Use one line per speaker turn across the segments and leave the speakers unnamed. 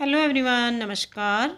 hello everyone नमस्कार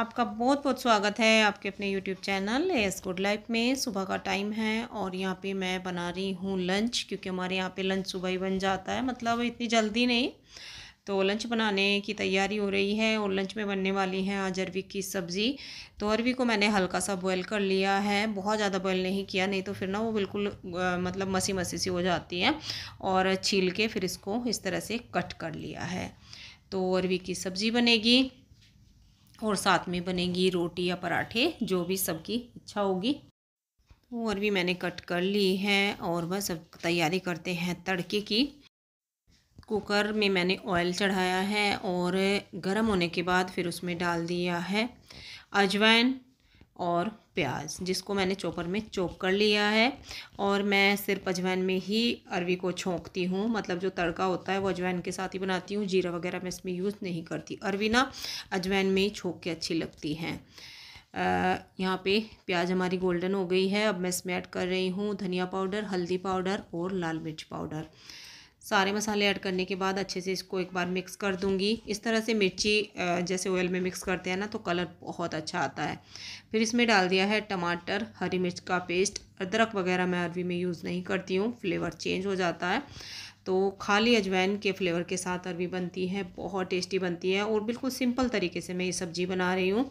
आपका बहुत बहुत स्वागत है आपके अपने YouTube channel S good life में सुबह का टाइम है और यहाँ पे मैं बना रही हूँ लंच क्योंकि हमारे यहाँ पे लंच सुबह ही बन जाता है मतलब इतनी जल्दी नहीं तो लंच बनाने की तैयारी हो रही है और लंच में बनने वाली है आज अरवी की सब्ज़ी तो अरवी को मैंने हल्का सा बॉयल कर लिया है बहुत ज़्यादा बॉयल नहीं किया नहीं तो फिर ना वो बिल्कुल मतलब मसी मसी सी हो जाती है और छील के फिर इसको इस तरह से कट कर लिया है तो अरवी की सब्ज़ी बनेगी और साथ में बनेगी रोटी या पराठे जो भी सबकी इच्छा होगी तो अरवी मैंने कट कर ली है और बस अब तैयारी करते हैं तड़के की कुकर में मैंने ऑयल चढ़ाया है और गर्म होने के बाद फिर उसमें डाल दिया है अजवाइन और प्याज जिसको मैंने चॉपर में चॉप कर लिया है और मैं सिर्फ अजवाइन में ही अरवी को छोंकती हूँ मतलब जो तड़का होता है वो अजवाइन के साथ ही बनाती हूँ जीरा वगैरह मैं इसमें यूज़ नहीं करती अरवी ना अजवाइन में ही छोंक के अच्छी लगती हैं यहाँ पे प्याज हमारी गोल्डन हो गई है अब मैं इसमें ऐड कर रही हूँ धनिया पाउडर हल्दी पाउडर और लाल मिर्च पाउडर सारे मसाले ऐड करने के बाद अच्छे से इसको एक बार मिक्स कर दूंगी इस तरह से मिर्ची जैसे ऑयल में मिक्स करते हैं ना तो कलर बहुत अच्छा आता है फिर इसमें डाल दिया है टमाटर हरी मिर्च का पेस्ट अदरक वगैरह मैं अरवी में यूज़ नहीं करती हूँ फ्लेवर चेंज हो जाता है तो खाली अजवाइन के फ्लेवर के साथ अरवी बनती है बहुत टेस्टी बनती है और बिल्कुल सिंपल तरीके से मैं ये सब्ज़ी बना रही हूँ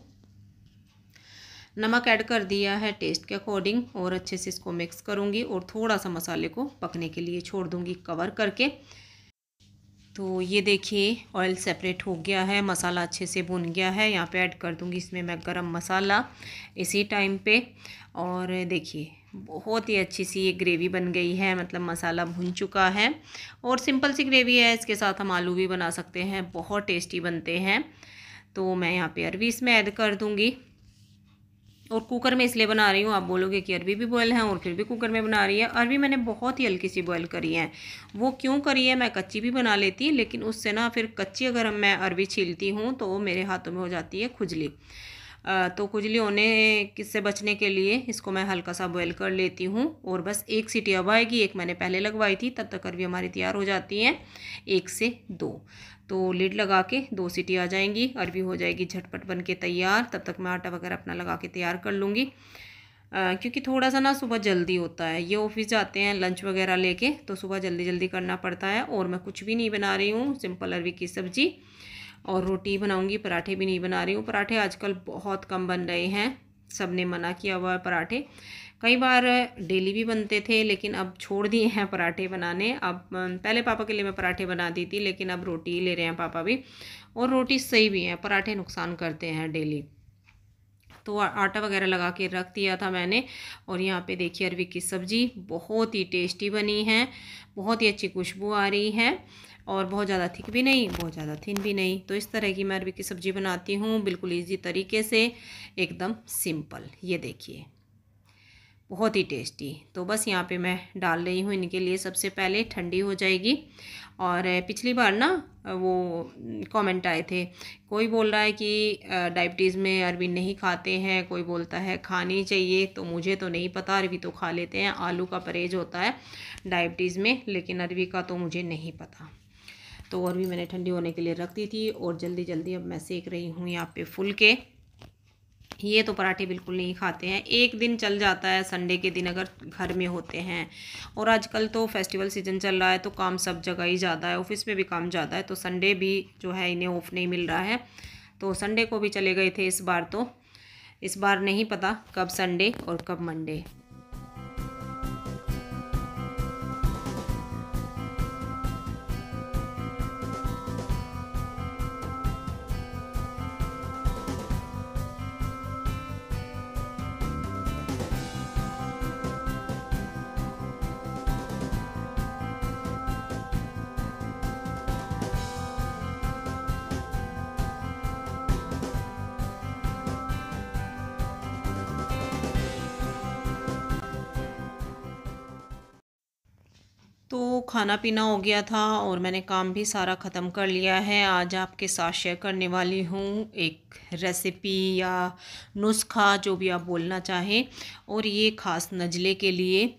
नमक ऐड कर दिया है टेस्ट के अकॉर्डिंग और अच्छे से इसको मिक्स करूँगी और थोड़ा सा मसाले को पकने के लिए छोड़ दूँगी कवर करके तो ये देखिए ऑयल सेपरेट हो गया है मसाला अच्छे से भुन गया है यहाँ पे ऐड कर दूँगी इसमें मैं गरम मसाला इसी टाइम पे और देखिए बहुत ही अच्छी सी ये ग्रेवी बन गई है मतलब मसाला भुन चुका है और सिंपल सी ग्रेवी है इसके साथ हम आलू भी बना सकते हैं बहुत टेस्टी बनते हैं तो मैं यहाँ पे अरवी इसमें ऐड कर दूँगी और कुकर में इसलिए बना रही हूँ आप बोलोगे कि अरबी भी बॉयल है और फिर भी कुकर में बना रही है अरबी मैंने बहुत ही हल्की सी बॉयल करी है वो क्यों करी है मैं कच्ची भी बना लेती लेकिन उससे ना फिर कच्ची अगर मैं अरबी छीलती हूँ तो मेरे हाथों में हो जाती है खुजली तो खुजली होने से बचने के लिए इसको मैं हल्का सा बॉयल कर लेती हूँ और बस एक सीटी अब आएगी एक मैंने पहले लगवाई थी तब तक अरबी हमारी तैयार हो जाती है एक से दो तो लीड लगा के दो सीटी आ जाएंगी अरबी हो जाएगी झटपट बन के तैयार तब तक मैं आटा वगैरह अपना लगा के तैयार कर लूँगी क्योंकि थोड़ा सा ना सुबह जल्दी होता है ये ऑफिस जाते हैं लंच वगैरह लेके तो सुबह जल्दी जल्दी करना पड़ता है और मैं कुछ भी नहीं बना रही हूँ सिंपल अरबी की सब्ज़ी और रोटी बनाऊँगी पराठे भी नहीं बना रही हूँ पराठे आजकल बहुत कम बन रहे हैं सब ने मना किया हुआ है पराठे कई बार डेली भी बनते थे लेकिन अब छोड़ दिए हैं पराठे बनाने अब पहले पापा के लिए मैं पराठे बना दी थी लेकिन अब रोटी ले रहे हैं पापा भी और रोटी सही भी है पराठे नुकसान करते हैं डेली तो आटा वगैरह लगा के रख दिया था मैंने और यहाँ पे देखिए अरवी की सब्ज़ी बहुत ही टेस्टी बनी है बहुत ही अच्छी खुशबू आ रही है और बहुत ज़्यादा थिक भी नहीं बहुत ज़्यादा थिन भी नहीं तो इस तरह की मैं अरवी की सब्ज़ी बनाती हूँ बिल्कुल ईजी तरीके से एकदम सिंपल ये देखिए बहुत ही टेस्टी तो बस यहाँ पे मैं डाल रही हूँ इनके लिए सबसे पहले ठंडी हो जाएगी और पिछली बार ना वो कमेंट आए थे कोई बोल रहा है कि डायबिटीज़ में अरबी नहीं खाते हैं कोई बोलता है खानी चाहिए तो मुझे तो नहीं पता अरबी तो खा लेते हैं आलू का परहेज होता है डायबिटीज़ में लेकिन अरबी का तो मुझे नहीं पता तो भी मैंने ठंडी होने के लिए रख दी थी और जल्दी जल्दी अब मैं सेक रही हूँ यहाँ पे फुल के ये तो पराठे बिल्कुल नहीं खाते हैं एक दिन चल जाता है संडे के दिन अगर घर में होते हैं और आजकल तो फेस्टिवल सीजन चल रहा है तो काम सब जगह ही ज़्यादा है ऑफिस में भी काम ज़्यादा है तो संडे भी जो है इन्हें ऑफ नहीं मिल रहा है तो संडे को भी चले गए थे इस बार तो इस बार नहीं पता कब संडे और कब मंडे खाना पीना हो गया था और मैंने काम भी सारा ख़त्म कर लिया है आज आपके साथ शेयर करने वाली हूँ एक रेसिपी या नुस्खा जो भी आप बोलना चाहें और ये ख़ास नज़ले के लिए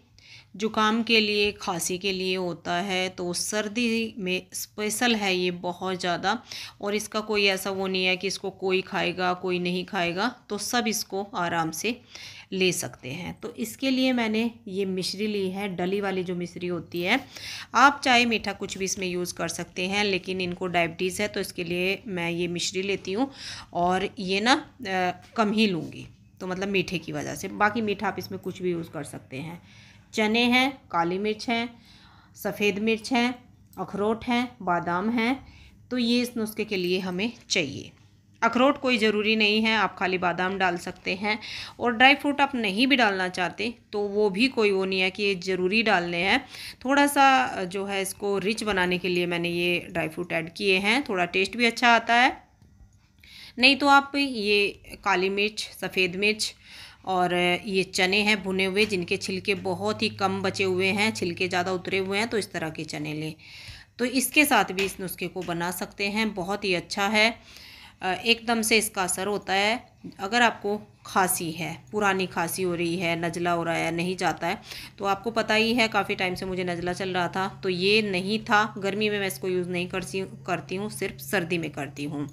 जुकाम के लिए खांसी के लिए होता है तो सर्दी में स्पेशल है ये बहुत ज़्यादा और इसका कोई ऐसा वो नहीं है कि इसको कोई खाएगा कोई नहीं खाएगा तो सब इसको आराम से ले सकते हैं तो इसके लिए मैंने ये मिश्री ली है डली वाली जो मिश्री होती है आप चाहे मीठा कुछ भी इसमें यूज़ कर सकते हैं लेकिन इनको डायबिटीज़ है तो इसके लिए मैं ये मिश्री लेती हूँ और ये ना कम ही लूँगी तो मतलब मीठे की वजह से बाकी मीठा आप इसमें कुछ भी यूज़ कर सकते हैं चने हैं काली मिर्च हैं सफ़ेद मिर्च हैं अखरोट हैं बादाम हैं तो ये इस नुस्खे के लिए हमें चाहिए अखरोट कोई ज़रूरी नहीं है आप खाली बादाम डाल सकते हैं और ड्राई फ्रूट आप नहीं भी डालना चाहते तो वो भी कोई वो नहीं है कि ये ज़रूरी डालने हैं थोड़ा सा जो है इसको रिच बनाने के लिए मैंने ये ड्राई फ्रूट ऐड किए हैं थोड़ा टेस्ट भी अच्छा आता है नहीं तो आप ये काली मिर्च सफ़ेद मिर्च और ये चने हैं भुने हुए जिनके छिलके बहुत ही कम बचे हुए हैं छिलके ज़्यादा उतरे हुए हैं तो इस तरह के चने लें तो इसके साथ भी इस नुस्खे को बना सकते हैं बहुत ही अच्छा है एकदम से इसका असर होता है अगर आपको खांसी है पुरानी खांसी हो रही है नज़ला हो रहा है नहीं जाता है तो आपको पता ही है काफ़ी टाइम से मुझे नज़ला चल रहा था तो ये नहीं था गर्मी में मैं इसको यूज़ नहीं करती करती हूँ सिर्फ सर्दी में करती हूँ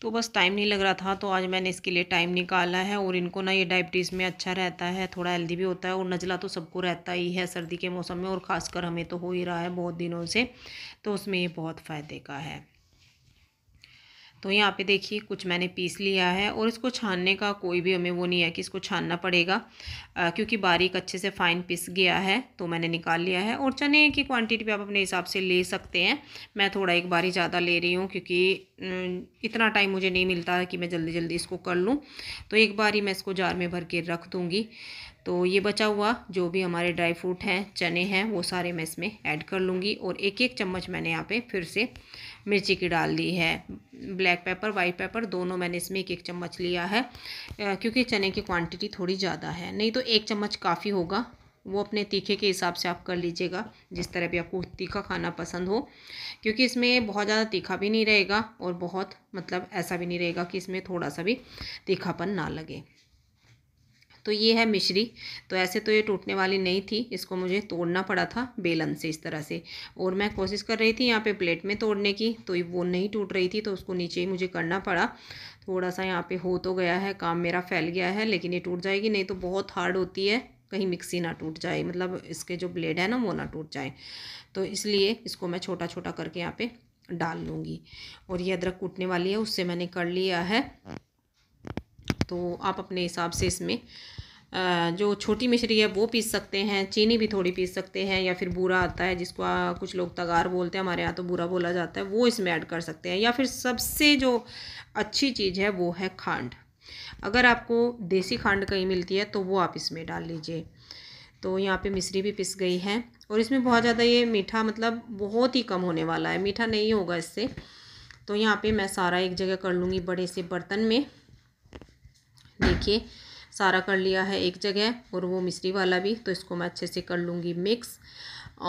तो बस टाइम नहीं लग रहा था तो आज मैंने इसके लिए टाइम निकाला है और इनको ना ये डायबिटीज़ में अच्छा रहता है थोड़ा हेल्दी भी होता है और नज़ला तो सबको रहता ही है सर्दी के मौसम में और ख़ासकर हमें तो हो ही रहा है बहुत दिनों से तो उसमें ये बहुत फ़ायदे का है तो यहाँ पे देखिए कुछ मैंने पीस लिया है और इसको छानने का कोई भी हमें वो नहीं है कि इसको छानना पड़ेगा आ, क्योंकि बारीक अच्छे से फ़ाइन पिस गया है तो मैंने निकाल लिया है और चने की क्वांटिटी भी आप अपने हिसाब से ले सकते हैं मैं थोड़ा एक बारी ज़्यादा ले रही हूँ क्योंकि इतना टाइम मुझे नहीं मिलता कि मैं जल्दी जल्दी इसको कर लूँ तो एक बारी मैं इसको जार में भर के रख दूँगी तो ये बचा हुआ जो भी हमारे ड्राई फ्रूट हैं चने हैं वो सारे मैं इसमें ऐड कर लूँगी और एक एक चम्मच मैंने यहाँ पे फिर से मिर्ची की डाल दी है ब्लैक पेपर वाइट पेपर दोनों मैंने इसमें एक एक चम्मच लिया है क्योंकि चने की क्वांटिटी थोड़ी ज़्यादा है नहीं तो एक चम्मच काफ़ी होगा वो अपने तीखे के हिसाब से आप कर लीजिएगा जिस तरह भी आपको तीखा खाना पसंद हो क्योंकि इसमें बहुत ज़्यादा तीखा भी नहीं रहेगा और बहुत मतलब ऐसा भी नहीं रहेगा कि इसमें थोड़ा सा भी तीखापन ना लगे तो ये है मिश्री तो ऐसे तो ये टूटने वाली नहीं थी इसको मुझे तोड़ना पड़ा था बेलन से इस तरह से और मैं कोशिश कर रही थी यहाँ पे प्लेट में तोड़ने की तो वो नहीं टूट रही थी तो उसको नीचे ही मुझे करना पड़ा थोड़ा सा यहाँ पे हो तो गया है काम मेरा फैल गया है लेकिन ये टूट जाएगी नहीं तो बहुत हार्ड होती है कहीं मिक्सी ना टूट जाए मतलब इसके जो ब्लेड है ना वो ना टूट जाए तो इसलिए इसको मैं छोटा छोटा करके यहाँ पे डाल लूँगी और ये अदरक कूटने वाली है उससे मैंने कर लिया है तो आप अपने हिसाब से इसमें जो छोटी मिश्री है वो पीस सकते हैं चीनी भी थोड़ी पीस सकते हैं या फिर बूरा आता है जिसको कुछ लोग तगार बोलते हैं हमारे यहाँ तो बूरा बोला जाता है वो इसमें ऐड कर सकते हैं या फिर सबसे जो अच्छी चीज़ है वो है खांड अगर आपको देसी खांड कहीं मिलती है तो वो आप इसमें डाल लीजिए तो यहाँ पे मिश्री भी पिस गई है और इसमें बहुत ज़्यादा ये मीठा मतलब बहुत ही कम होने वाला है मीठा नहीं होगा इससे तो यहाँ पे मैं सारा एक जगह कर लूँगी बड़े से बर्तन में देखिए सारा कर लिया है एक जगह और वो मिश्री वाला भी तो इसको मैं अच्छे से कर लूँगी मिक्स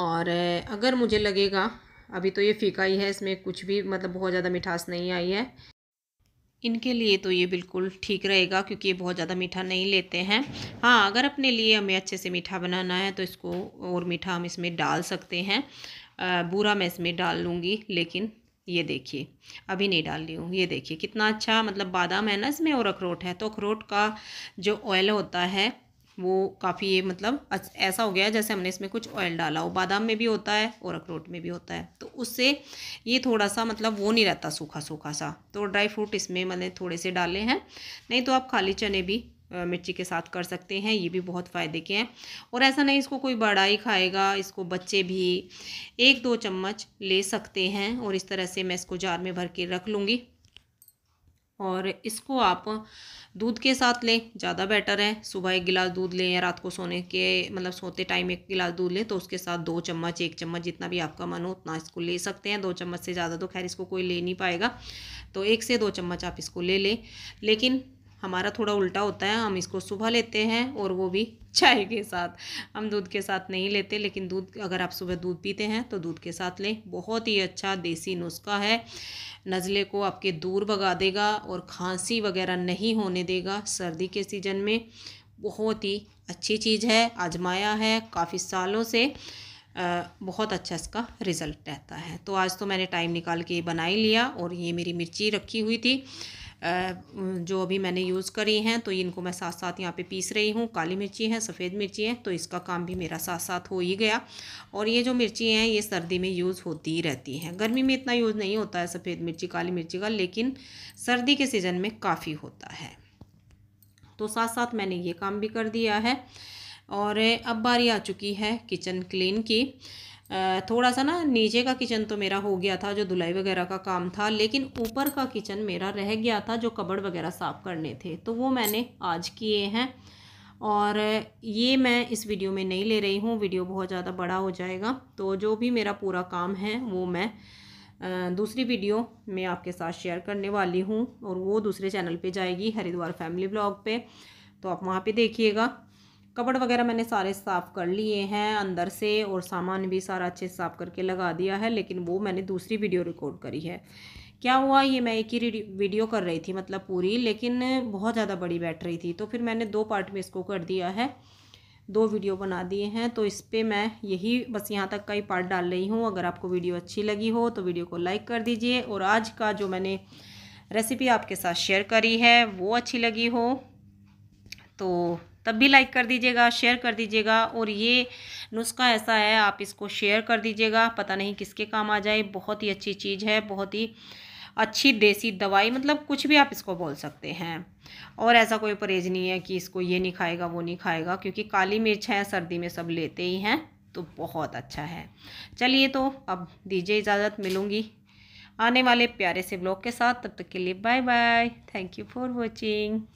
और अगर मुझे लगेगा अभी तो ये फीका ही है इसमें कुछ भी मतलब बहुत ज़्यादा मिठास नहीं आई है इनके लिए तो ये बिल्कुल ठीक रहेगा क्योंकि ये बहुत ज़्यादा मीठा नहीं लेते हैं हाँ अगर अपने लिए हमें अच्छे से मीठा बनाना है तो इसको और मीठा हम इसमें डाल सकते हैं बूरा मैं इसमें डाल लूँगी लेकिन ये देखिए अभी नहीं डाल रही हूँ ये देखिए कितना अच्छा मतलब बादाम है ना इसमें और अखरोट है तो अखरोट का जो ऑयल होता है वो काफ़ी ये मतलब ऐसा हो गया है जैसे हमने इसमें कुछ ऑयल डाला हो बादाम में भी होता है और अखरोट में भी होता है तो उससे ये थोड़ा सा मतलब वो नहीं रहता सूखा सूखा सा तो ड्राई फ्रूट इसमें मैंने मतलब थोड़े से डाले हैं नहीं तो आप खाली चने भी मिर्ची के साथ कर सकते हैं ये भी बहुत फ़ायदे के हैं और ऐसा नहीं इसको कोई बड़ा ही खाएगा इसको बच्चे भी एक दो चम्मच ले सकते हैं और इस तरह से मैं इसको जार में भर के रख लूँगी और इसको आप दूध के साथ लें ज़्यादा बेटर है सुबह एक गिलास दूध लें या रात को सोने के मतलब सोते टाइम एक गिलास दूध लें तो उसके साथ दो चम्मच एक चम्मच जितना भी आपका मन हो उतना इसको ले सकते हैं दो चम्मच से ज़्यादा तो खैर इसको कोई ले नहीं पाएगा तो एक से दो चम्मच आप इसको ले लें लेकिन हमारा थोड़ा उल्टा होता है हम इसको सुबह लेते हैं और वो भी चाय के साथ हम दूध के साथ नहीं लेते लेकिन दूध अगर आप सुबह दूध पीते हैं तो दूध के साथ लें बहुत ही अच्छा देसी नुस्खा है नज़ले को आपके दूर भगा देगा और खांसी वगैरह नहीं होने देगा सर्दी के सीज़न में बहुत ही अच्छी चीज़ है आजमाया है काफ़ी सालों से बहुत अच्छा इसका रिज़ल्ट रहता है तो आज तो मैंने टाइम निकाल के बना ही लिया और ये मेरी मिर्ची रखी हुई थी जो अभी मैंने यूज़ करी हैं तो इनको मैं साथ साथ यहाँ पे पीस रही हूँ काली मिर्ची है सफ़ेद मिर्ची है तो इसका काम भी मेरा साथ साथ हो ही गया और ये जो मिर्ची हैं ये सर्दी में यूज़ होती रहती हैं गर्मी में इतना यूज़ नहीं होता है सफ़ेद मिर्ची काली मिर्ची का लेकिन सर्दी के सीज़न में काफ़ी होता है तो साथ साथ मैंने ये काम भी कर दिया है और अब बारी आ चुकी है किचन क्लीन की थोड़ा सा ना नीचे का किचन तो मेरा हो गया था जो धुलाई वगैरह का काम था लेकिन ऊपर का किचन मेरा रह गया था जो कबड़ वगैरह साफ़ करने थे तो वो मैंने आज किए हैं और ये मैं इस वीडियो में नहीं ले रही हूँ वीडियो बहुत ज़्यादा बड़ा हो जाएगा तो जो भी मेरा पूरा काम है वो मैं दूसरी वीडियो मैं आपके साथ शेयर करने वाली हूँ और वो दूसरे चैनल पे जाएगी हरिद्वार फैमिली ब्लॉग पे तो आप वहाँ पे देखिएगा कपड़ वगैरह मैंने सारे साफ़ कर लिए हैं अंदर से और सामान भी सारा अच्छे से साफ़ करके लगा दिया है लेकिन वो मैंने दूसरी वीडियो रिकॉर्ड करी है क्या हुआ ये मैं एक ही वीडियो कर रही थी मतलब पूरी लेकिन बहुत ज़्यादा बड़ी बैठ रही थी तो फिर मैंने दो पार्ट में इसको कर दिया है दो वीडियो बना दिए हैं तो इस पर मैं यही बस यहाँ तक का ही पार्ट डाल रही हूँ अगर आपको वीडियो अच्छी लगी हो तो वीडियो को लाइक कर दीजिए और आज का जो मैंने रेसिपी आपके साथ शेयर करी है वो अच्छी लगी हो तो तब भी लाइक कर दीजिएगा शेयर कर दीजिएगा और ये नुस्खा ऐसा है आप इसको शेयर कर दीजिएगा पता नहीं किसके काम आ जाए बहुत ही अच्छी चीज़ है बहुत ही अच्छी देसी दवाई मतलब कुछ भी आप इसको बोल सकते हैं और ऐसा कोई परहेज नहीं है कि इसको ये नहीं खाएगा वो नहीं खाएगा क्योंकि काली मिर्च है सर्दी में सब लेते ही हैं तो बहुत अच्छा है चलिए तो अब दीजिए इजाज़त मिलूँगी आने वाले प्यारे से ब्लॉग के साथ तब तक के लिए bye bye thank you for watching